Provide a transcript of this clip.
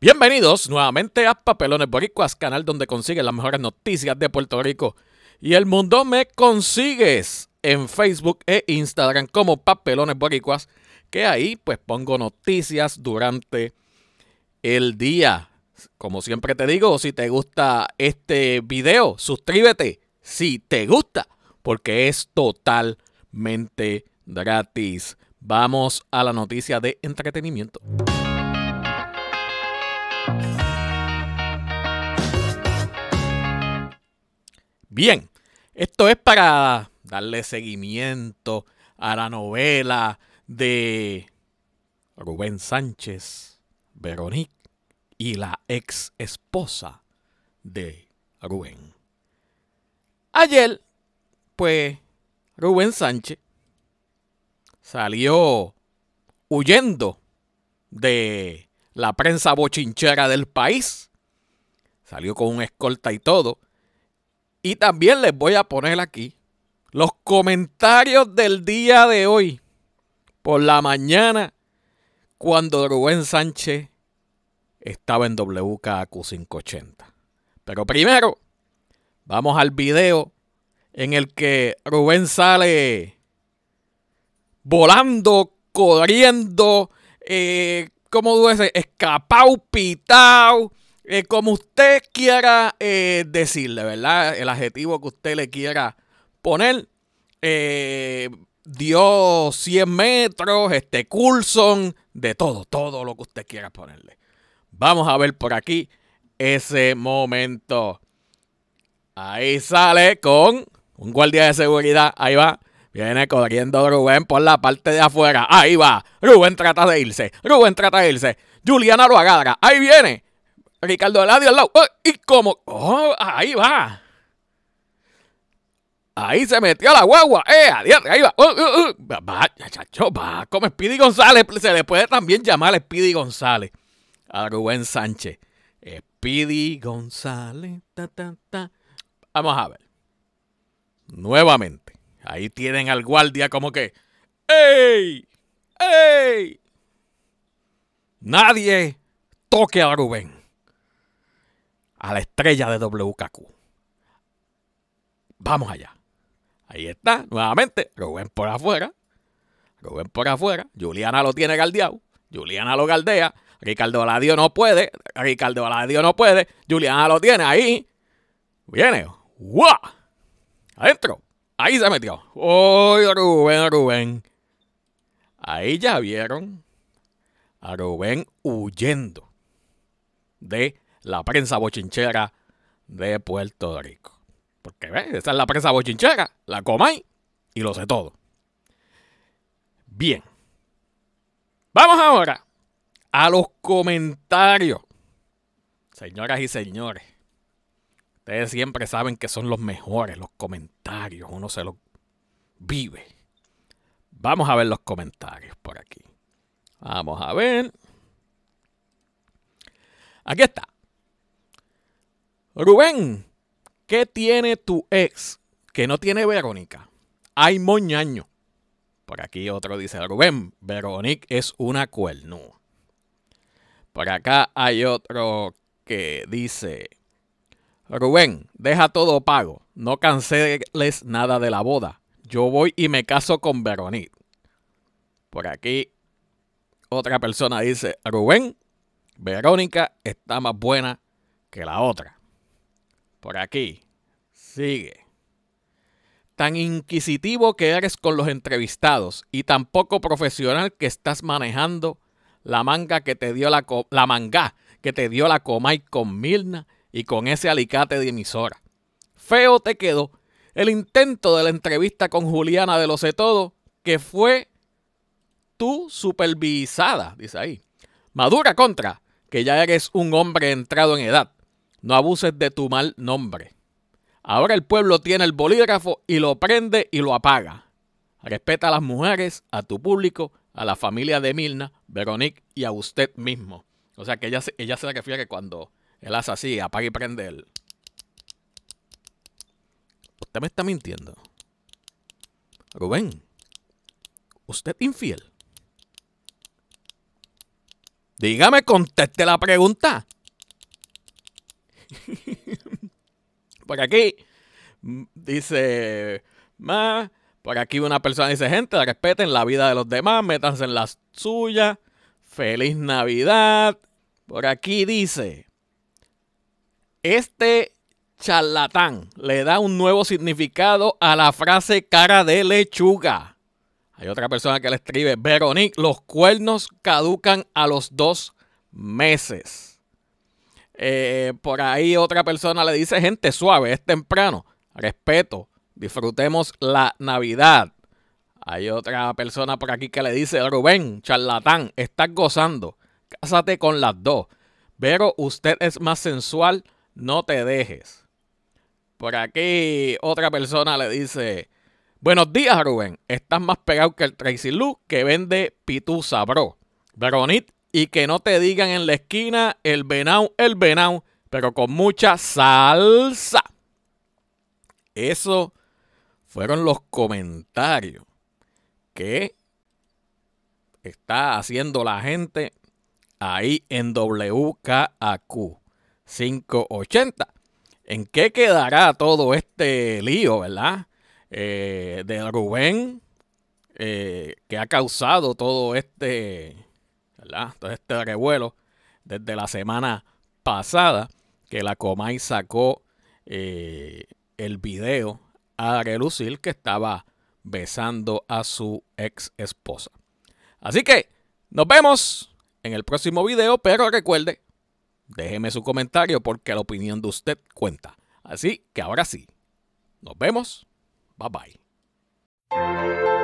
Bienvenidos nuevamente a Papelones Boricuas, canal donde consigues las mejores noticias de Puerto Rico y el mundo. Me consigues en Facebook e Instagram como Papelones Boricuas, que ahí pues pongo noticias durante el día. Como siempre te digo, si te gusta este video, suscríbete si te gusta, porque es totalmente gratis. Vamos a la noticia de entretenimiento. Bien, esto es para darle seguimiento a la novela de Rubén Sánchez, Veronique y la ex esposa de Rubén. Ayer, pues, Rubén Sánchez salió huyendo de la prensa bochinchera del país. Salió con un escolta y todo. Y también les voy a poner aquí los comentarios del día de hoy, por la mañana, cuando Rubén Sánchez estaba en WKAQ 580. Pero primero, vamos al video en el que Rubén sale volando, corriendo, eh, como Escapau, eh, como usted quiera eh, decirle, ¿verdad? El adjetivo que usted le quiera poner. Eh, dio 100 metros, este Coulson, de todo, todo lo que usted quiera ponerle. Vamos a ver por aquí ese momento. Ahí sale con un guardia de seguridad. Ahí va. Viene corriendo Rubén por la parte de afuera. Ahí va. Rubén trata de irse. Rubén trata de irse. Juliana lo agarra. Ahí viene. Ricardo Eladio al lado. ¡Oh! y como. ¡Oh! ahí va. Ahí se metió la guagua. ¡Eh! ahí ¡Oh, va. Va, chacho, va. Como Speedy González. Se le puede también llamar Speedy González. A Rubén Sánchez. Speedy González. Ta, ta, ta. Vamos a ver. Nuevamente. Ahí tienen al guardia como que, ¡Ey! ¡Ey! Nadie toque a Rubén, a la estrella de WKQ. Vamos allá. Ahí está, nuevamente, Rubén por afuera. Rubén por afuera. Juliana lo tiene galdeado. Juliana lo galdea. Ricardo Aladio no puede. Ricardo Aladio no puede. Juliana lo tiene ahí. Viene. ¡Wow! Adentro. Ahí se metió. ¡Uy, Rubén, Rubén! Ahí ya vieron a Rubén huyendo de la prensa bochinchera de Puerto Rico. Porque ¿ves? esa es la prensa bochinchera, la comáis y lo sé todo. Bien. Vamos ahora a los comentarios. Señoras y señores. Ustedes siempre saben que son los mejores, los comentarios, uno se los vive. Vamos a ver los comentarios por aquí. Vamos a ver. Aquí está. Rubén, ¿qué tiene tu ex que no tiene Verónica? Hay moñaño. Por aquí otro dice, Rubén, Verónica es una cuernúa. Por acá hay otro que dice, Rubén, deja todo pago, no canceles nada de la boda. Yo voy y me caso con Verónica. Por aquí otra persona dice, Rubén, Verónica está más buena que la otra. Por aquí, sigue. Tan inquisitivo que eres con los entrevistados y tan poco profesional que estás manejando la manga que te dio la, la manga que te dio la Comay con Milna y con ese alicate de emisora. Feo te quedó el intento de la entrevista con Juliana de los sé todo, que fue tú supervisada, dice ahí. Madura contra, que ya eres un hombre entrado en edad. No abuses de tu mal nombre. Ahora el pueblo tiene el bolígrafo y lo prende y lo apaga. Respeta a las mujeres, a tu público, a la familia de Milna, Veronique y a usted mismo. O sea que ella, ella se refiere cuando el hace así, apaga y prende él. Usted me está mintiendo. Rubén, ¿usted infiel? Dígame, conteste la pregunta. por aquí mm, dice más. Por aquí una persona dice, gente, respeten la vida de los demás, métanse en las suya, Feliz Navidad. Por aquí dice, este charlatán le da un nuevo significado a la frase cara de lechuga. Hay otra persona que le escribe, Veronique, los cuernos caducan a los dos meses. Eh, por ahí otra persona le dice, gente suave, es temprano, respeto, disfrutemos la Navidad. Hay otra persona por aquí que le dice, Rubén, charlatán, estás gozando, cásate con las dos. Pero usted es más sensual no te dejes. Por aquí otra persona le dice, buenos días Rubén, estás más pegado que el Tracy Lu que vende Pitu bro. Veronit, y que no te digan en la esquina el venau, el venau, pero con mucha salsa. Eso fueron los comentarios que está haciendo la gente ahí en WKAQ. 580. ¿En qué quedará todo este lío, verdad? Eh, de Rubén, eh, que ha causado todo este, ¿verdad? Todo este revuelo desde la semana pasada que la Comay sacó eh, el video a relucir que estaba besando a su ex esposa. Así que nos vemos en el próximo video, pero recuerde Déjeme su comentario porque la opinión de usted cuenta. Así que ahora sí, nos vemos. Bye bye.